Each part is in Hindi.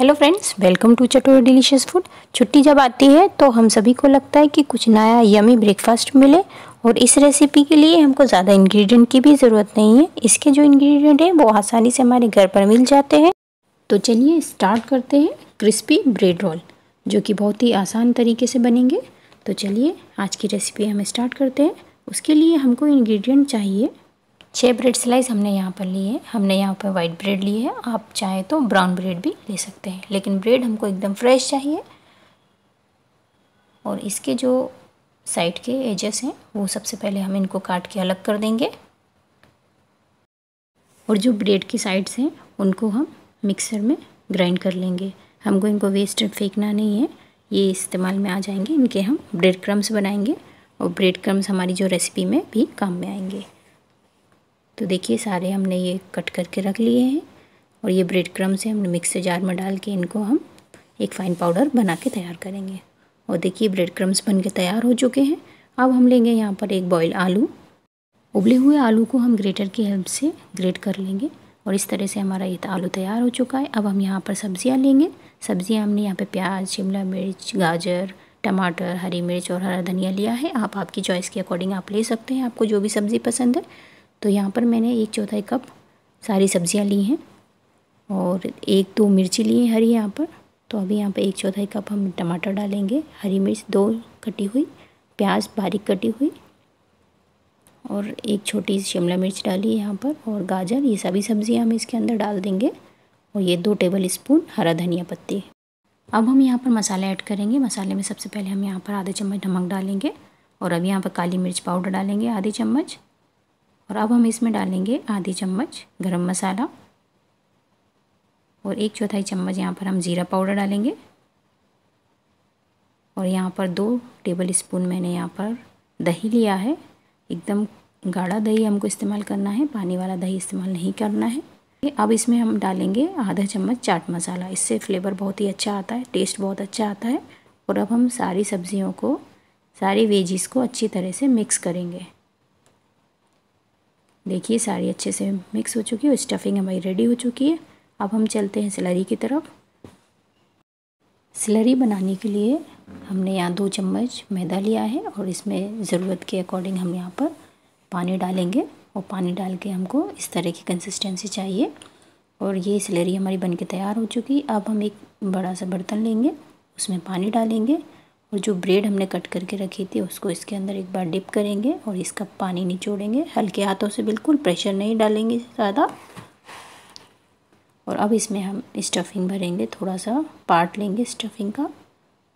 hello friends welcome to Chatora delicious food छुट्टी जब आती है तो हम सभी को लगता है कि कुछ नया यमी ब्रेकफास्ट मिले और इस रेसिपी के लिए हमको ज़्यादा इंग्रेडिएंट की भी ज़रूरत नहीं है इसके जो इंग्रेडिएंट हैं वो आसानी से हमारे घर पर मिल जाते हैं तो चलिए स्टार्ट करते हैं क्रिस्पी ब्रेड रोल जो कि बहुत ही आसान तरीके से बनेंगे तो चलिए आज की रेसिपी हम स्टार्ट करते हैं उसके लिए हमको इन्ग्रीडियंट चाहिए छः ब्रेड स्लाइस हमने यहाँ पर लिए है हमने यहाँ पर वाइट ब्रेड लिए है आप चाहे तो ब्राउन ब्रेड भी ले सकते हैं लेकिन ब्रेड हमको एकदम फ्रेश चाहिए और इसके जो साइड के एजेस हैं वो सबसे पहले हम इनको काट के अलग कर देंगे और जो ब्रेड की साइड्स हैं उनको हम मिक्सर में ग्राइंड कर लेंगे हमको इनको वेस्ट फेंकना नहीं है ये इस्तेमाल में आ जाएंगे इनके हम ब्रेड क्रम्स बनाएंगे और ब्रेड क्रम्स हमारी जो रेसिपी में भी काम में आएंगे तो देखिए सारे हमने ये कट करके रख लिए हैं और ये ब्रेड क्रम से हमने मिक्सर जार में डाल के इनको हम एक फ़ाइन पाउडर बना के तैयार करेंगे और देखिए ब्रेड क्रम्स बन के तैयार हो चुके हैं अब हम लेंगे यहाँ पर एक बॉयल आलू उबले हुए आलू को हम ग्रेटर की हेल्प से ग्रेट कर लेंगे और इस तरह से हमारा ये आलू तैयार हो चुका है अब हम यहाँ पर सब्ज़ियाँ लेंगे सब्ज़ियाँ हमने यहाँ पे प्याज शिमला मिर्च गाजर टमाटर हरी मिर्च और हरा धनिया लिया है आप आपकी चॉइस के अकॉर्डिंग आप ले सकते हैं आपको जो भी सब्ज़ी पसंद है तो यहाँ पर मैंने एक चौथाई कप सारी सब्जियाँ ली हैं और एक दो मिर्ची ली है हरी यहाँ पर तो अभी यहाँ पर एक चौथाई कप हम टमाटर डालेंगे हरी मिर्च दो कटी हुई प्याज बारीक कटी हुई और एक छोटी शिमला मिर्च डाली है यहाँ पर और गाजर ये सभी सब्ज़ियाँ हम इसके अंदर डाल देंगे और ये दो टेबल स्पून हरा धनिया पत्ती अब हम यहाँ पर मसाला ऐड करेंगे मसाले में सबसे पहले हम यहाँ पर आधे चम्मच नमक डालेंगे और अब यहाँ पर काली मिर्च पाउडर डालेंगे आधे चम्मच और अब हम इसमें डालेंगे आधी चम्मच गरम मसाला और एक चौथाई चम्मच यहाँ पर हम ज़ीरा पाउडर डालेंगे और यहाँ पर दो टेबल स्पून मैंने यहाँ पर दही लिया है एकदम गाढ़ा दही हमको इस्तेमाल करना है पानी वाला दही इस्तेमाल नहीं करना है अब इसमें हम डालेंगे आधा चम्मच चाट मसाला इससे फ्लेवर बहुत ही अच्छा आता है टेस्ट बहुत अच्छा आता है और अब हम सारी सब्जियों को सारी वेजीज़ को अच्छी तरह से मिक्स करेंगे देखिए साड़ी अच्छे से मिक्स हो चुकी है और स्टफिंग हमारी रेडी हो चुकी है अब हम चलते हैं सिलरी की तरफ सिलरी बनाने के लिए हमने यहाँ दो चम्मच मैदा लिया है और इसमें ज़रूरत के अकॉर्डिंग हम यहाँ पर पानी डालेंगे और पानी डाल के हमको इस तरह की कंसिस्टेंसी चाहिए और ये सिलरी हमारी बन के तैयार हो चुकी अब हम एक बड़ा सा बर्तन लेंगे उसमें पानी डालेंगे और जो ब्रेड हमने कट करके रखी थी उसको इसके अंदर एक बार डिप करेंगे और इसका पानी निचोड़ेंगे हल्के हाथों से बिल्कुल प्रेशर नहीं डालेंगे ज़्यादा और अब इसमें हम स्टफिंग भरेंगे थोड़ा सा पार्ट लेंगे स्टफिंग का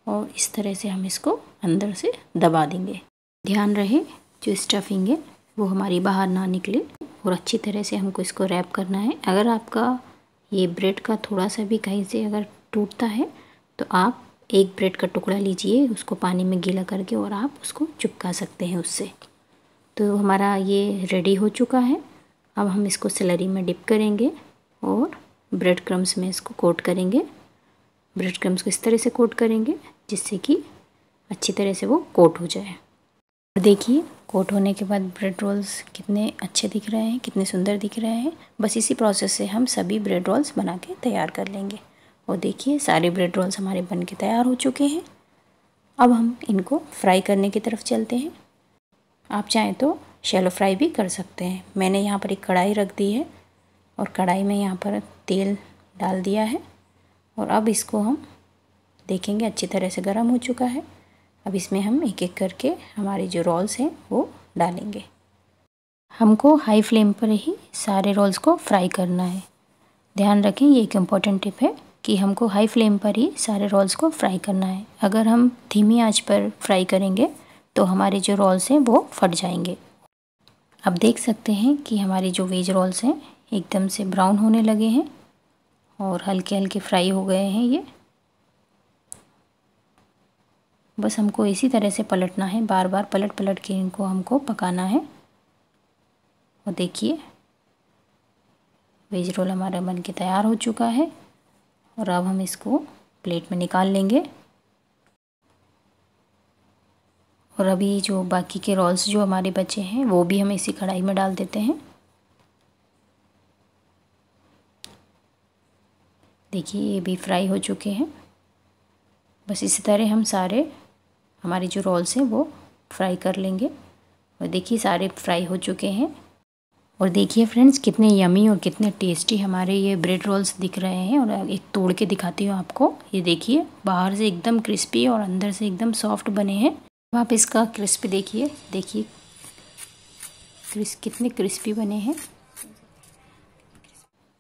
और इस तरह से हम इसको अंदर से दबा देंगे ध्यान रहे जो स्टफिंग है वो हमारी बाहर ना निकले और अच्छी तरह से हमको इसको रैप करना है अगर आपका ये ब्रेड का थोड़ा सा भी कहीं से अगर टूटता है तो आप एक ब्रेड का टुकड़ा लीजिए उसको पानी में गीला करके और आप उसको चिपका सकते हैं उससे तो हमारा ये रेडी हो चुका है अब हम इसको सैलरी में डिप करेंगे और ब्रेड क्रम्स में इसको कोट करेंगे ब्रेड क्रम्स को इस तरह से कोट करेंगे जिससे कि अच्छी तरह से वो कोट हो जाए और देखिए कोट होने के बाद ब्रेड रोल्स कितने अच्छे दिख रहे हैं कितने सुंदर दिख रहे हैं बस इसी प्रोसेस से हम सभी ब्रेड रोल्स बना के तैयार कर लेंगे और देखिए सारे ब्रेड रोल्स हमारे बन के तैयार हो चुके हैं अब हम इनको फ्राई करने की तरफ चलते हैं आप चाहें तो शैलो फ्राई भी कर सकते हैं मैंने यहाँ पर एक कढ़ाई रख दी है और कढ़ाई में यहाँ पर तेल डाल दिया है और अब इसको हम देखेंगे अच्छी तरह से गर्म हो चुका है अब इसमें हम एक एक करके हमारे जो रोल्स हैं वो डालेंगे हमको हाई फ्लेम पर ही सारे रोल्स को फ्राई करना है ध्यान रखें ये एक इम्पॉर्टेंट टिप है कि हमको हाई फ्लेम पर ही सारे रोल्स को फ्राई करना है अगर हम धीमी आंच पर फ्राई करेंगे तो हमारे जो रोल्स हैं वो फट जाएंगे अब देख सकते हैं कि हमारे जो वेज रोल्स हैं एकदम से ब्राउन होने लगे हैं और हल्के हल्के फ्राई हो गए हैं ये बस हमको इसी तरह से पलटना है बार बार पलट पलट के इनको हमको पकाना है और देखिए वेज रोल हमारा बन के तैयार हो चुका है और अब हम इसको प्लेट में निकाल लेंगे और अभी जो बाकी के रोल्स जो हमारे बचे हैं वो भी हम इसी कढ़ाई में डाल देते हैं देखिए ये भी फ्राई हो चुके हैं बस इसी तरह हम सारे हमारे जो रोल्स हैं वो फ्राई कर लेंगे और देखिए सारे फ्राई हो चुके हैं और देखिए फ्रेंड्स कितने यमी और कितने टेस्टी हमारे ये ब्रेड रोल्स दिख रहे हैं और एक तोड़ के दिखाती हूँ आपको ये देखिए बाहर से एकदम क्रिस्पी और अंदर से एकदम सॉफ्ट बने हैं अब आप इसका क्रिस्प देखिए देखिए क्रिस कितने क्रिस्पी बने हैं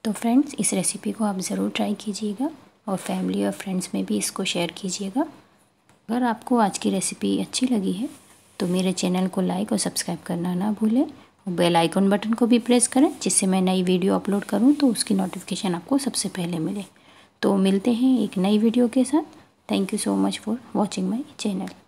तो फ्रेंड्स इस रेसिपी को आप ज़रूर ट्राई कीजिएगा और फैमिली और फ्रेंड्स में भी इसको शेयर कीजिएगा अगर आपको आज की रेसिपी अच्छी लगी है तो मेरे चैनल को लाइक और सब्सक्राइब करना ना भूलें बेल आइकॉन बटन को भी प्रेस करें जिससे मैं नई वीडियो अपलोड करूं तो उसकी नोटिफिकेशन आपको सबसे पहले मिले तो मिलते हैं एक नई वीडियो के साथ thank you so much for watching my channel